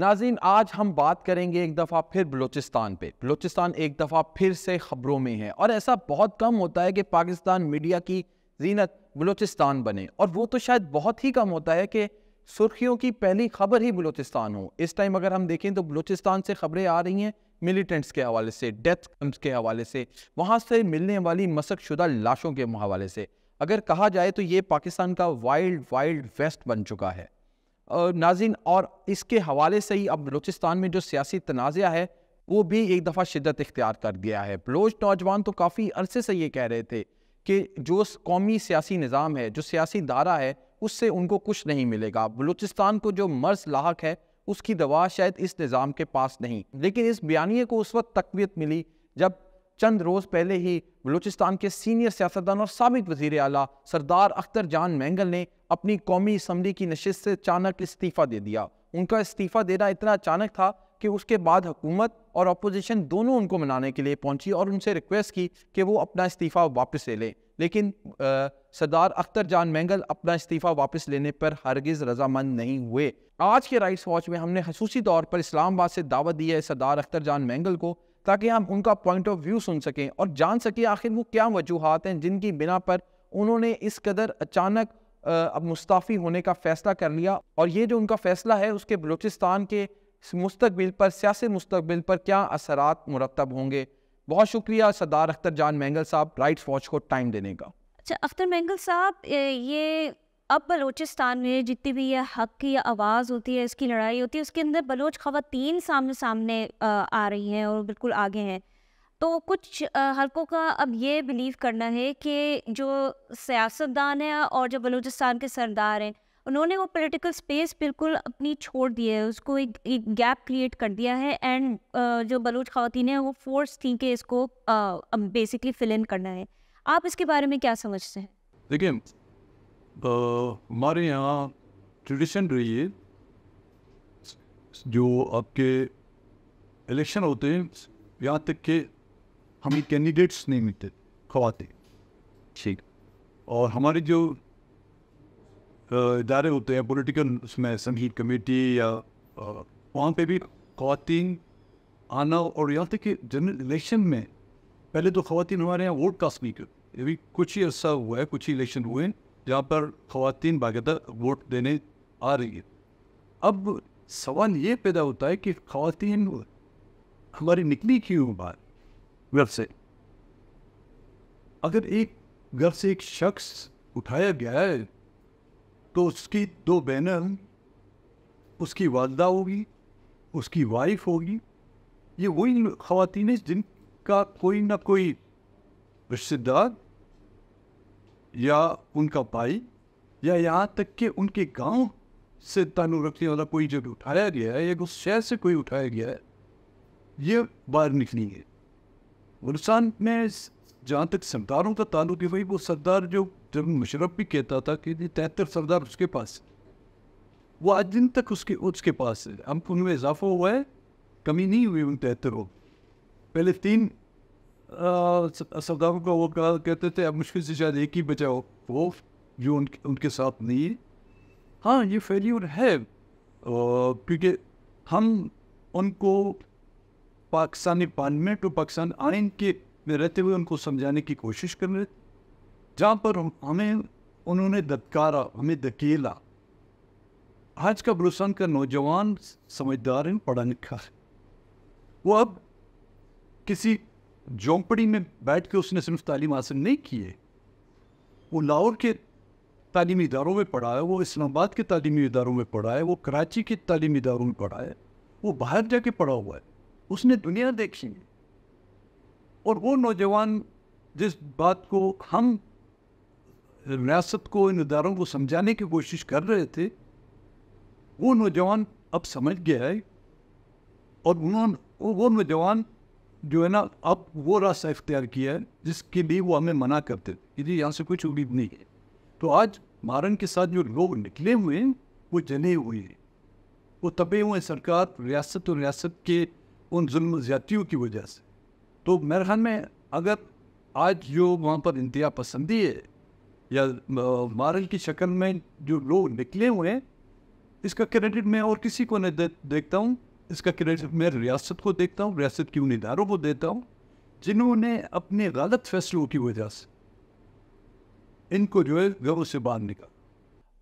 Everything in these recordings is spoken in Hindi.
नाजीन आज हम बात करेंगे एक दफ़ा फिर बलूचिस्तान पे बलूचिस्तान एक दफ़ा फिर से ख़बरों में है और ऐसा बहुत कम होता है कि पाकिस्तान मीडिया की जीनत बलूचिस्तान बने और वो तो शायद बहुत ही कम होता है कि सुर्खियों की पहली खबर ही बलूचिस्तान हो इस टाइम अगर हम देखें तो बलूचिस्तान से खबरें आ रही हैं मिलिटेंट्स के हवाले से डेथ के हवाले से वहाँ से मिलने वाली शुदा लाशों के हवाले से अगर कहा जाए तो ये पाकिस्तान का वाइल्ड वाइल्ड वेस्ट बन चुका है नाजिन और इसके हवाले से ही अब बलोचिस्तान में जो सियासी तनाज़ है वो भी एक दफ़ा शिदत इख्तियार कर गया है बलोच नौजवान तो काफ़ी अरसे से ये कह रहे थे कि जो कौमी सियासी निज़ाम है जो सियासी दारा है उससे उनको कुछ नहीं मिलेगा बलूचिस्तान को जो मर्ज लाक है उसकी दवा शायद इस निज़ाम के पास नहीं लेकिन इस बयानी को उस वक्त तकवीत मिली जब चंद रोज़ पहले ही बलूचिस्तान के सीनियर सियासतदान और सबक वजीर अला सरदार अख्तर जान मैंगल ने अपनी कौमी इसम्बली की नशस्त से अचानक इस्तीफ़ा दे दिया उनका इस्तीफ़ा देना इतना अचानक था कि उसके बाद हुकूमत और अपोजिशन दोनों उनको मनाने के लिए पहुंची और उनसे रिक्वेस्ट की कि वो अपना इस्तीफ़ा वापस ले लें लेकिन सरदार अख्तर जान मैंगल अपना इस्तीफ़ा वापस लेने पर हरगिज़ रजामंद नहीं हुए आज के राइट्स वॉच में हमने खसूसी तौर पर इस्लामाबाद से दावत दी है सरदार अख्तर जान मैंगल को ताकि हम उनका पॉइंट ऑफ व्यू सुन सकें और जान सकें आखिर वो क्या वजूहत हैं जिनकी बिना पर उन्होंने इस कदर अचानक अब मुस्ताफ़ी होने का फ़ैसला कर लिया और ये जो उनका फ़ैसला है उसके बलूचिस्तान के मुस्तबिल पर सियासी मुस्तबिल पर क्या असरात मुरतब होंगे बहुत शुक्रिया सरदार अख्तर जान मैंगल साहब राइट्स वॉच को टाइम देने का अच्छा अख्तर मैंगल साहब ये अब बलोचिस्तान में जितनी भी ये हक की आवाज़ होती है इसकी लड़ाई होती है उसके अंदर बलोच ख़वातीन सामने सामने आ रही हैं और बिल्कुल आगे हैं तो कुछ हलकों का अब ये बिलीव करना है कि जो सियासतदान है और जो बलूचिस्तान के सरदार हैं उन्होंने वो पॉलिटिकल स्पेस बिल्कुल अपनी छोड़ दी है उसको एक, एक गैप क्रिएट कर दिया है एंड जो बलूच खातन हैं वो फोर्स थी कि इसको बेसिकली फिल इन करना है आप इसके बारे में क्या समझते हैं देखिए हमारे यहाँ ट्रेडिशन रही है जो आपके इलेक्शन होते हैं यहाँ तक के हमें कैंडिडेट्स नहीं मिलते खवाते ठीक और हमारे जो इदारे होते हैं पॉलिटिकल उसमें संगीत कमेटी या वहाँ पे भी खातन आना और यहाँ तक कि जनरल इलेक्शन में पहले तो खातन हमारे यहाँ वोट कास्ट नहीं करती अभी कुछ ही अर्सा हुआ है कुछ ही इलेक्शन हुए हैं जहाँ पर खुवान बाकायदा वोट देने आ रही है अब सवाल ये पैदा होता है कि खातन हमारी निकली क्यों बाहर घर से अगर एक घर से एक शख्स उठाया गया है तो उसकी दो बहनें उसकी वालदा होगी उसकी वाइफ होगी ये वही खातन है जिनका कोई ना कोई रिश्तेदार या उनका भाई या यहाँ तक कि उनके गांव से ताल्लुक रखने वाला कोई जब उठाया गया है या उस शहर से कोई उठाया गया है ये बाहर निकलेंगे गुलस्तान में जहाँ तक सरदारों का तालु है भाई वो सरदार जो जब मुशरफ भी कहता था कि तैतर सरदार उसके पास वो आज दिन तक उसके उसके पास है हम उनमें इजाफा हुआ है कमी नहीं हुई उन तैतरों पहले तीन सदाम का वो कहा कहते थे अब मुश्किल से शायद एक ही बचाओ वो जो उन, उनके साथ नहीं हाँ ये फेल्यूर है क्योंकि हम उनको पाकिस्तानी पार्लियामेंट और तो पाकिस्तान आइन के में रहते हुए उनको समझाने की कोशिश कर रहे थे जहाँ पर हम, हमें उन्होंने दबकारा हमें धकेला आज का बलूस्तान का नौजवान समझदार है पढ़ा लिखा है वो अब किसी झोंपड़ी में बैठ के उसने सिर्फ तालीम हासिल नहीं की है वो लाहौर के तालीमी इदारों में पढ़ा है वो इस्लामाबाद के तालीमी इदारों में पढ़ा है वो कराची के तालीमी इदारों में पढ़ा है वो बाहर जाके पढ़ा हुआ है उसने दुनिया देखी है और वो नौजवान जिस बात को हम रियासत को इन इदारों को समझाने की कोशिश कर रहे थे वो नौजवान अब समझ गया है और उन्होंने वो नौजवान जो है ना अब वो रास्ता इख्तियार किया है जिसके लिए वो हमें मना करते थे यदि यहाँ से कुछ उम्मीद नहीं है तो आज मारन के साथ जो लोग निकले हुए हैं वो जने हुए हैं वो तपे हुए हैं सरकार रियासत और रियासत के उन जुल्म ज्यादतियों की वजह से तो मेरे ख्याल में अगर आज जो वहाँ पर इंतहा पसंदी है या मारन की शक्ल में जो लोग निकले हुए हैं इसका क्रेडिट मैं और किसी को नहीं दे, देखता हूँ इसका क्रेडिट मैं रियासत को देखता हूँ रियासत के उन इदारों को देता हूँ जिन्होंने अपने गलत फैसलों की वजह से इनको जो है घरों से बाहर निकाला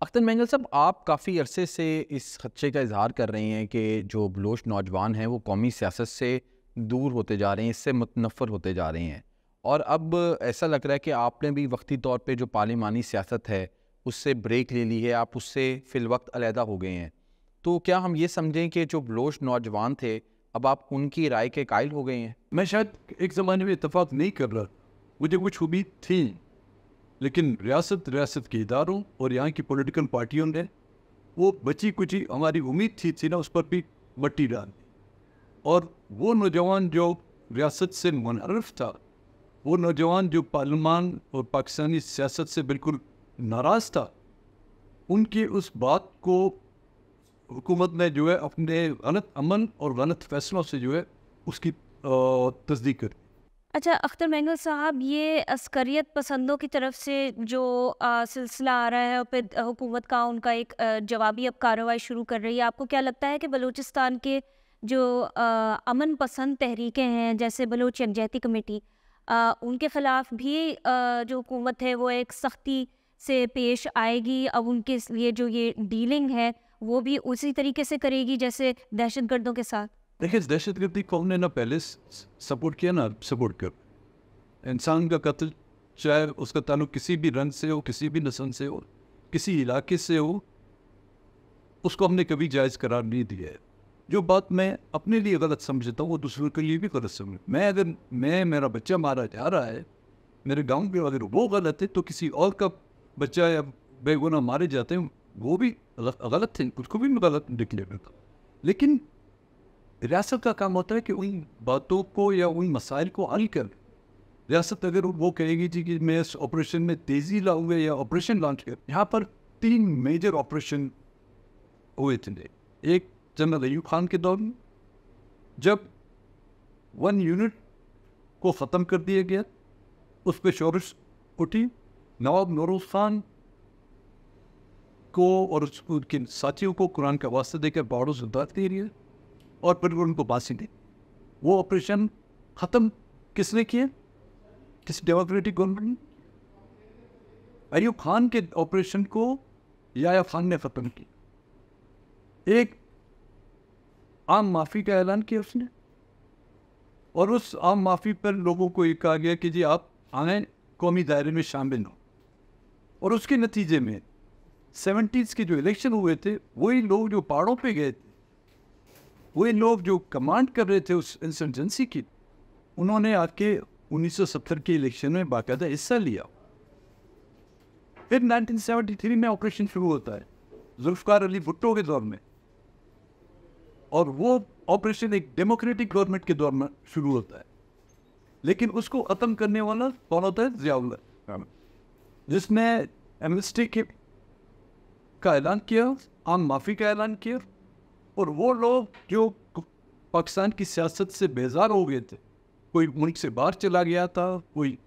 अख्तर मैंगल साहब आप काफ़ी अरसे से इस खदशे का इजहार कर रहे हैं कि जो बलोच नौजवान हैं वो कौमी सियासत से दूर होते जा रहे हैं इससे मुतनफ़र होते जा रहे हैं और अब ऐसा लग रहा है कि आपने भी वक्ती तौर पर जो पार्लिमानी सियासत है उससे ब्रेक ले ली है आप उससे फ़िलवक्त अलहदा हो गए हैं तो क्या हम ये समझें कि जो बलोच नौजवान थे अब आप उनकी राय के कायल हो गए हैं मैं शायद एक ज़माने में इतफाक़ नहीं कर रहा मुझे कुछ उम्मीद थी लेकिन रियासत रियासत के इदारों और यहाँ की पोलिटिकल पार्टियों ने वो बची कुची हमारी उम्मीद थी थी ना उस पर भी मट्टी डाल और वो नौजवान जो रियासत से मुनहरफ था वो नौजवान जो पार्लमान और पाकिस्तानी सियासत से बिल्कुल नाराज़ था उनकी उस बात को हुकूमत ने जो है अपने गलत अमन और गलत फैसलों से जो है उसकी तस्दीक करी अच्छा अख्तर मैंगल साहब ये अस्करियत पसंदों की तरफ से जो सिलसिला आ रहा है और फिर हुकूमत का उनका एक जवाबी अब कार्रवाई शुरू कर रही है आपको क्या लगता है कि बलूचिस्तान के जो आ, अमन पसंद तहरीकें हैं जैसे बलोच यकजहती कमेटी आ, उनके ख़िलाफ़ भी आ, जो हुकूमत है वो एक सख्ती से पेश आएगी अब उनके लिए जो ये डीलिंग है वो भी उसी तरीके से करेगी जैसे दहशत गर्दों के साथ देखिए दहशत गर्दी को ने ना पहले सपोर्ट किया ना सपोर्ट कर इंसान का कत्ल चाहे उसका ताल्लुक किसी भी रंग से हो किसी भी नस्ल से हो किसी इलाके से हो उसको हमने कभी जायज़ करार नहीं दिया है जो बात मैं अपने लिए गलत समझता हूँ वो दूसरों के लिए भी गलत समझ मैं अगर मैं मेरा बच्चा मारा जा रहा है मेरे गांव के अगर वो गलत है तो किसी और का बच्चा या बेगुना मारे जाते हैं वो भी गलत थे उसको भी मैं गलत डिक्लेयर करता लेकिन रियासत का काम होता है कि उन बातों को या उन मसाइल को हल कर रियासत अगर वो कहेगी थी कि मैं इस ऑपरेशन में तेज़ी लाऊंगे या ऑपरेशन लॉन्च कर यहाँ पर तीन मेजर ऑपरेशन हुए थे एक जनरल अयूब खान के दौर में जब वन यूनिट को ख़त्म कर दिया गया उस पर शोरश उठी नवाब नूरुल खान को और उसको उनके साथियों को कुरान का वास्ता देकर बाड़ों से दर्द दे रही है और फिर उनको बासी दे वो ऑपरेशन ख़त्म किसने किए किस डेमोक्रेटिक गवर्नमेंट ने अयूब खान के ऑपरेशन को याया खान ने ख़त्म किया एक आम माफ़ी का ऐलान किया उसने और उस आम माफ़ी पर लोगों को ये कहा गया कि जी आप आए कौमी दायरे में शामिल हो और उसके नतीजे में सेवेंटीज़ के जो इलेक्शन हुए थे वही लोग जो पहाड़ों पे गए थे वही लोग जो कमांड कर रहे थे उस इंसर्जेंसी की उन्होंने सौ 1970 के इलेक्शन में बाकायदा हिस्सा लिया फिर 1973 में ऑपरेशन शुरू होता है जुल्फकार अली भुट्टो के दौर में और वो ऑपरेशन एक डेमोक्रेटिक गवर्नमेंट के दौर में शुरू होता है लेकिन उसको ख़त्म करने वाला कौन होता है जियाउल जिसने एमनेस्टी के का ऐलान किया आम माफ़ी का ऐलान किया और वो लोग जो पाकिस्तान की सियासत से बेजार हो गए थे कोई मुल्क से बाहर चला गया था कोई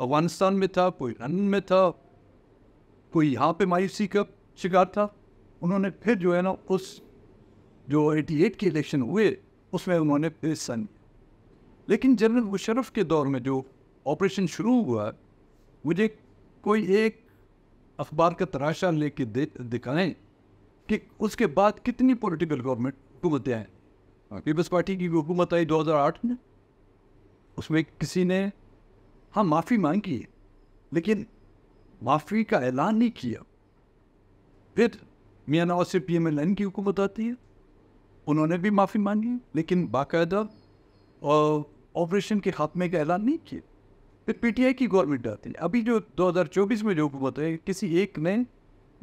अफगानिस्तान में था कोई लंदन में था कोई यहाँ पे मायूसी का शिकार था उन्होंने फिर जो है ना उस जो 88 के इलेक्शन हुए उसमें उन्होंने फिर हिस्सा लिया लेकिन जनरल मुशरफ के दौर में जो ऑपरेशन शुरू हुआ मुझे कोई एक अखबार का तराशा लेके दे दिखाएं कि उसके बाद कितनी पॉलिटिकल गवर्नमेंट हुकूमतें आए पीपल्स पार्टी की हुकूमत आई 2008 में उसमें किसी ने हाँ माफ़ी मांग की लेकिन माफ़ी का ऐलान नहीं किया फिर मियाँ नवाज से पी एम एल एन की हुकूमत आती है उन्होंने भी माफ़ी मांगी लेकिन बाकायदा ऑपरेशन के खात्मे का ऐलान नहीं किया फिर पीटीआई की गवर्नमेंट आती है अभी जो 2024 में जो हुकूमत है किसी एक ने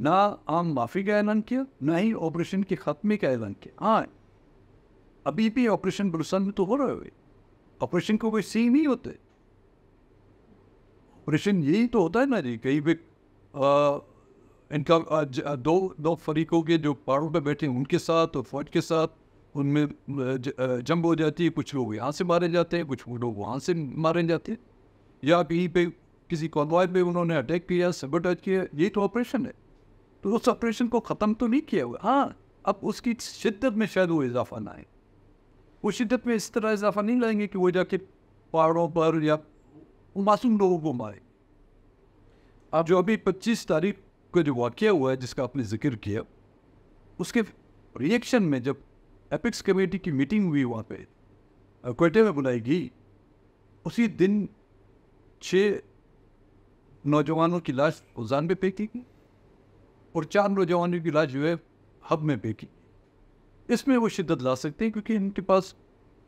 ना आम माफ़ी का ऐलान किया ना ही ऑपरेशन के ख़त्मे का ऐलान किया हाँ अभी भी ऑपरेशन बलुस्तान में तो हो रहा है ऑपरेशन को कोई सीन ही होते ऑपरेशन यही तो होता है ना जी कहीं भी इनका दो दो फरीकों के जो पहाड़ों पर बैठे हैं उनके साथ और फौज के साथ उनमें जंब हो जाती है कुछ लोग यहाँ से मारे जाते हैं कुछ लोग वहाँ से मारे जाते हैं या कहीं पे किसी कॉन्वॉय पे उन्होंने अटैक किया सब अटैक किया ये तो ऑपरेशन है तो उस ऑपरेशन को ख़त्म तो नहीं किया हुआ हाँ अब उसकी शिद्दत में शायद वो इजाफा ना आए वो शिद्दत में इस तरह इजाफा नहीं लाएंगे कि वो जाके पहाड़ों पर या मासूम लोगों को मारे अब जो अभी पच्चीस तारीख को जो वाक़ हुआ है जिसका आपने जिक्र किया उसके रिएक्शन में जब एपिक्स कमेटी की मीटिंग हुई वहाँ पर कोयटे में बुलाई गई उसी दिन छः नौजवानों की लाश उजान में फेंकी गई और चार नौजवानों की लाश जो है हब में फेंकी इसमें वो शिद्दत ला सकते हैं क्योंकि इनके पास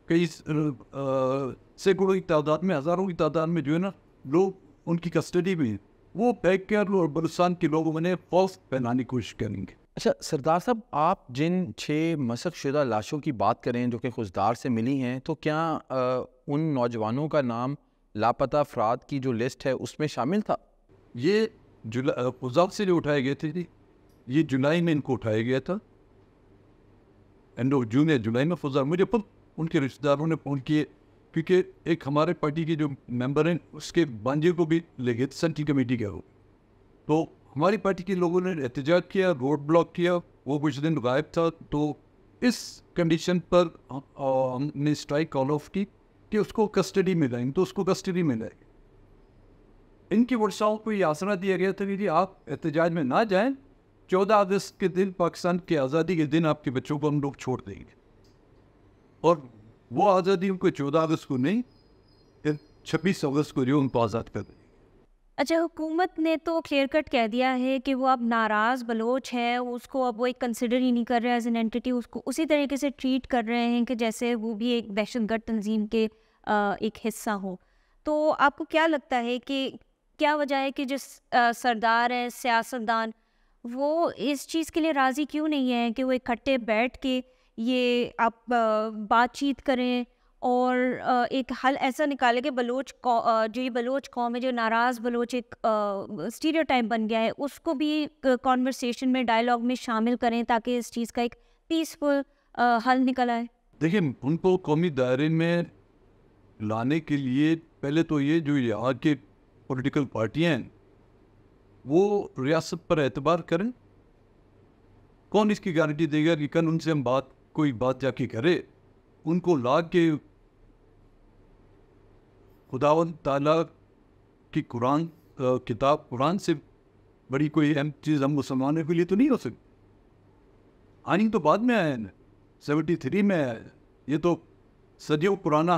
कई सैकड़ों की तादाद में हज़ारों की तादाद में जो है ना लोग उनकी कस्टडी में हैं वो पैक कर और बलुस्तान के लोगों ने फौस फैलाने की कोशिश करेंगे अच्छा सरदार साहब आप जिन छः मशक़ शुदा लाशों की बात करें जो कि खुशदार से मिली हैं तो क्या आ, उन नौजवानों का नाम लापता अफराद की जो लिस्ट है उसमें शामिल था ये जुलाई से जो उठाए गए थे ये जुलाई में इनको उठाया गया था एंड ऑफ जून या जुलाई में फुजा मुझे खुद उनके रिश्तेदारों ने फ़ोन किए क्योंकि एक हमारे पार्टी के जो मेंबर हैं उसके बांझे को भी ले गए सेंट्रल कमेटी के वो तो हमारी पार्टी के लोगों ने एहतजा किया रोड ब्लॉक किया वो कुछ दिन गायब था तो इस कंडीशन पर हमने स्ट्राइक कॉल ऑफ की कि उसको कस्टडी में लाएंगे तो उसको कस्टडी में जाएंगे इनकी वर्षाओं को ये आसरा दिया गया था कि आप एहतजाज में ना जाएं चौदह अगस्त के दिन पाकिस्तान की आज़ादी के दिन आपके बच्चों को हम लोग छोड़ देंगे और वो आज़ादी उनको चौदह अगस्त को नहीं छब्बीस अगस्त को जो उनको आज़ाद कर दें अच्छा हुकूमत ने तो क्लियर कट कह दिया है कि वो अब नाराज़ बलोच है उसको अब वो एक कंसिडर ही नहीं कर रहे एज एन एंटिटी उसको उसी तरीके से ट्रीट कर रहे हैं कि जैसे वो भी एक दहशत गर्द तंजीम के एक हिस्सा हो तो आपको क्या लगता है कि क्या वजह है कि जो सरदार हैं सियासतदान वो इस चीज़ के लिए राज़ी क्यों नहीं है कि वो इकट्ठे बैठ के ये आप बातचीत करें और एक हल ऐसा निकाले कि बलोच जो ये बलोच कौम है जो नाराज़ बलोच एक स्टीरियो टाइम बन गया है उसको भी कॉन्वर्सेशन में डायलॉग में शामिल करें ताकि इस चीज़ का एक पीसफुल हल निकल आए देखिए उनको कौमी दायरे में लाने के लिए पहले तो ये जो यहाँ के पॉलिटिकल पार्टियाँ हैं वो रियासत पर एतबार करें कौन इसकी गारंटी देगा कि कल उनसे हम बात कोई बात जाके करे उनको ला के खुदावन ताला की कुरान किताब कुरान से बड़ी कोई अहम चीज़ हम मुसलमानों के लिए तो नहीं हो सकती आनी तो बाद में आया सेवेंटी थ्री में आया है ये तो सदियों पुराना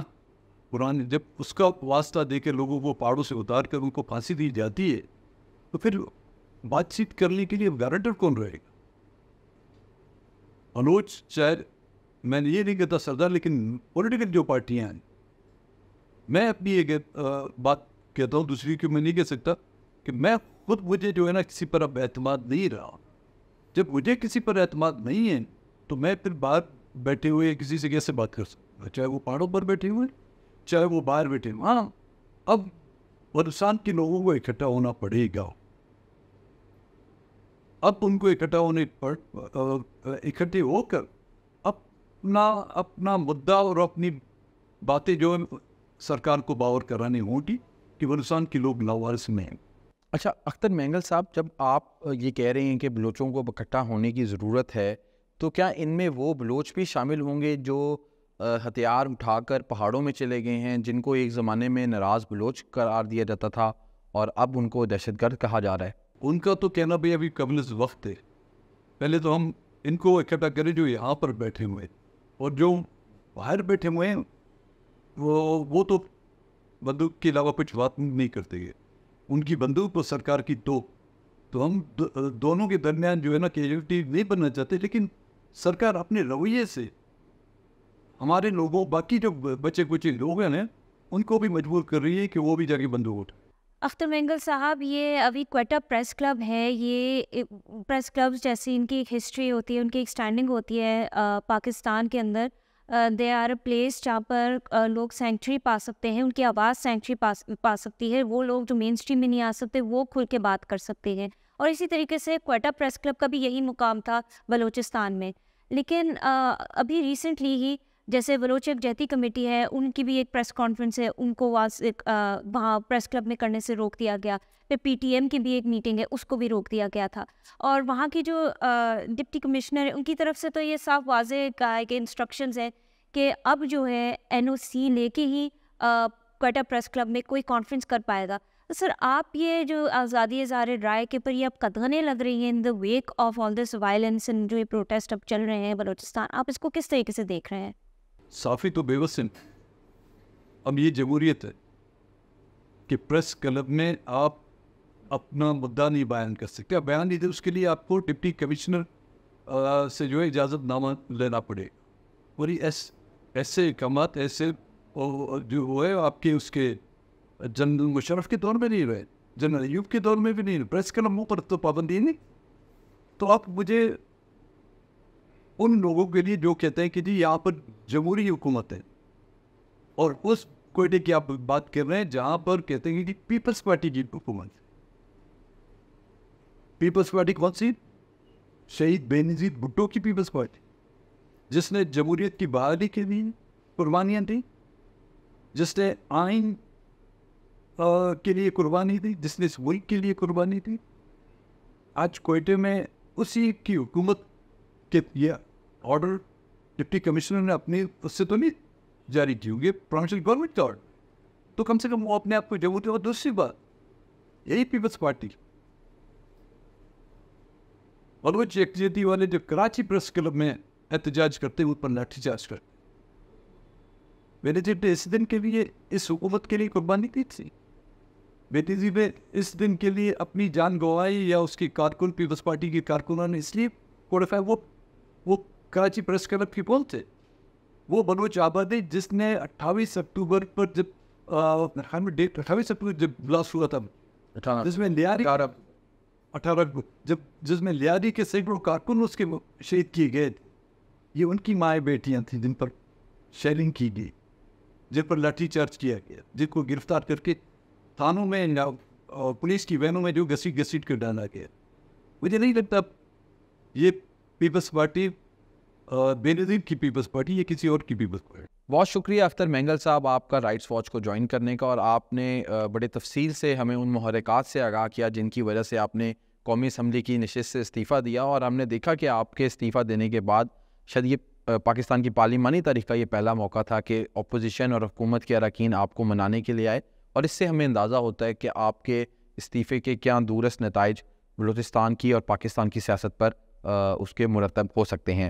पुराने जब उसका वास्ता दे के लोगों को पहाड़ों से उतार कर उनको फांसी दी जाती है तो फिर बातचीत करने के लिए गारंटर कौन रहेगा अनोज चाहे मैंने ये नहीं कहता सरदार लेकिन पॉलिटिकल जो पार्टियाँ हैं मैं अपनी एक बात कहता हूँ दूसरी क्यों मैं नहीं कह सकता कि मैं खुद मुझे जो है ना किसी पर अब एतमाद नहीं रहा जब मुझे किसी पर अतमाद नहीं है तो मैं फिर बाहर बैठे हुए किसी से कैसे बात कर सकता चाहे वो पहाड़ों पर बैठे हुए चाहे वो बाहर बैठे हुए हाँ अब बलुस्तान के लोगों को इकट्ठा होना पड़ेगा अब उनको इकट्ठा होने पर इकट्ठे होकर अपना अपना मुद्दा और अपनी बातें जो सरकार को बावर कराने होगी कि बलुस्तान के लोग लावारिस में हैं अच्छा अख्तर मैंगल साहब जब आप ये कह रहे हैं कि बलोचों को इकट्ठा होने की ज़रूरत है तो क्या इनमें वो बलोच भी शामिल होंगे जो हथियार उठाकर पहाड़ों में चले गए हैं जिनको एक ज़माने में नाराज़ बलोच करार दिया जाता था और अब उनको दहशतगर्द कहा जा रहा है उनका तो कहना भी अभी कबल वक्त है पहले तो हम इनको इकट्ठा करें जो यहाँ पर बैठे हुए और जो बाहर बैठे हुए हैं वो वो तो बंदूक के अलावा कुछ बात नहीं करते हैं उनकी बंदूक और सरकार की दो तो हम दो, दोनों के दरमियान जो है ना कैजुअलिटी नहीं बनना चाहते लेकिन सरकार अपने रवैये से हमारे लोगों बाकी जो बचे कुचे लोग हैं उनको भी मजबूर कर रही है कि वो भी जाके बंदूक उठाए अख्तर मंगल साहब ये अभी क्वेटा प्रेस क्लब है ये प्रेस क्लब जैसी इनकी एक हिस्ट्री होती है उनकी एक स्टैंडिंग होती है आ, पाकिस्तान के अंदर दे आर प्लेस जहाँ पर लोग सेंचुरी पा सकते हैं उनकी आवाज़ सेंचुरी पा पा सकती है वो लोग जो मेन स्ट्रीम में नहीं आ सकते वो खुल के बात कर सकते हैं और इसी तरीके से क्वेटा प्रेस क्लब का भी यही मुकाम था बलूचिस्तान में लेकिन अभी रिसेंटली ही जैसे वलोचक जैती कमेटी है उनकी भी एक प्रेस कॉन्फ्रेंस है उनको वहाँ से वहाँ प्रेस क्लब में करने से रोक दिया गया फिर पीटीएम की भी एक मीटिंग है उसको भी रोक दिया गया था और वहाँ की जो डिप्टी कमिश्नर है उनकी तरफ से तो ये साफ वाजे का है कि इंस्ट्रक्शन है कि अब जो है एन ओ सी लेके ही क्वेटा प्रेस क्लब में कोई कॉन्फ्रेंस कर पाएगा तो सर आप ये जो आज़ादी इजहार राय के ऊपर ये अब कदगने लग रही हैं in the wake of all this violence and जो ये प्रोटेस्ट अब चल रहे हैं बलोचिस्तान आप इसको किस तरीके से देख रहे हैं साफी तो बेवसिन अब ये जमूरीत है कि प्रेस क्लब में आप अपना मुद्दा नहीं बयान कर सकते आप बयान नहीं दे उसके लिए आपको डिप्टी कमिश्नर से जो है इजाज़तनामा लेना पड़ेगा और ऐस ऐसे इकम ऐसे जो वो है आपके उसके जनरल मुशरफ के दौर में नहीं रहे जनरल अयूब के दौर में भी नहीं प्रेस क्लब पर तो पाबंदी नहीं तो आप मुझे उन लोगों के लिए जो कहते हैं कि जी यहाँ पर जमहूरी हुकूमत है और उस कोयटे की आप बात कर रहे हैं जहाँ पर कहते हैं कि पीपल्स पार्टी की हुकूमत पीपल्स पार्टी कौन सी शहीद बेनजीर भुट्टो की पीपल्स पार्टी जिसने जमहूरीत की बहाली के लिए कुर्बानियाँ दी जिसने आइन के लिए कुर्बानी दी जिसने इस मुल्क के लिए कुर्बानी दी आज कोयटे में उसी की हुकूमत के ऑर्डर डिप्टी कमिश्नर ने अपने उससे तो नहीं जारी किए होंगे प्रोविंशियल गवर्नमेंट का ऑर्डर तो कम से कम वो अपने आप को जब होते और दूसरी बात यही पीपल्स पार्टी और वो चेकजेती वाले जो कराची प्रेस क्लब में एहतजाज करते उन पर लाठीचार्ज करते मैंने ने इस दिन के लिए इस हुकूमत के लिए कुर्बानी दी थी बेटी जी ने इस दिन के लिए अपनी जान गंवाई या उसकी कारकुन पीपल्स पार्टी की ने इसलिए वो वो कराची प्रेस क्लब के पोल थे वो मनोज आबादी जिसने 28 अक्टूबर पर जब डेट अट्ठाईस अक्टूबर जब ब्लास्ट हुआ था जिसमें लियारी अठारह अक्टूबर जब जिसमें लियारी के सैकड़ों कारकुन उसके शहीद किए गए ये उनकी माए बेटियाँ थीं जिन पर शेलिंग की गई जिन पर लाठी चार्ज किया गया जिनको गिरफ्तार करके थानों में या पुलिस की वैनों में जो घसीट घसीट कर डाला गया मुझे नहीं लगता ये पीपल्स पार्टी बेनजीर की पीपल्स पार्टी या किसी और की पीपल्स पार्टी बहुत शुक्रिया अख्तर मैंगल साहब आपका राइट्स वॉच को ज्वाइन करने का और आपने बड़े तफसील से हमें उन महरक़ात से आगाह किया जिनकी वजह से आपने कौमी असम्बली की नशस्त से इस्तीफ़ा दिया और हमने देखा कि आपके इस्तीफ़ा देने के बाद शायद ये पाकिस्तान की पार्लिमानी तारीख का ये पहला मौका था कि अपोजिशन और हुकूमत के अरकान आपको मनाने के लिए आए और इससे हमें अंदाज़ा होता है कि आपके इस्तीफ़े के क्या दूरस्त नतज बलोचिस्तान की और पाकिस्तान की सियासत पर उसके मुरतब हो सकते हैं